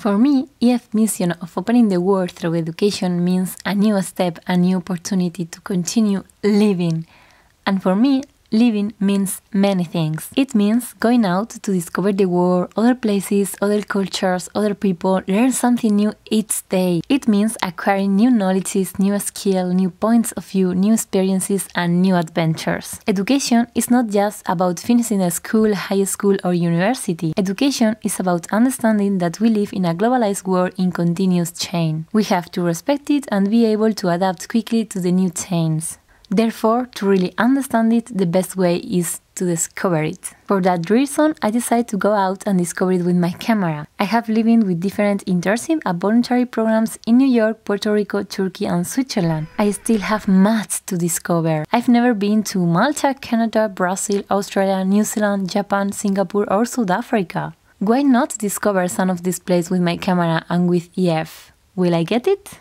For me, EF mission of opening the world through education means a new step, a new opportunity to continue living. And for me, Living means many things. It means going out to discover the world, other places, other cultures, other people, learn something new each day. It means acquiring new knowledges, new skills, new points of view, new experiences, and new adventures. Education is not just about finishing a school, high school, or university. Education is about understanding that we live in a globalized world in continuous change. We have to respect it and be able to adapt quickly to the new change. Therefore, to really understand it, the best way is to discover it. For that reason, I decided to go out and discover it with my camera. I have lived with different intensive and voluntary programs in New York, Puerto Rico, Turkey and Switzerland. I still have much to discover. I've never been to Malta, Canada, Brazil, Australia, New Zealand, Japan, Singapore or South Africa. Why not discover some of these places with my camera and with EF? Will I get it?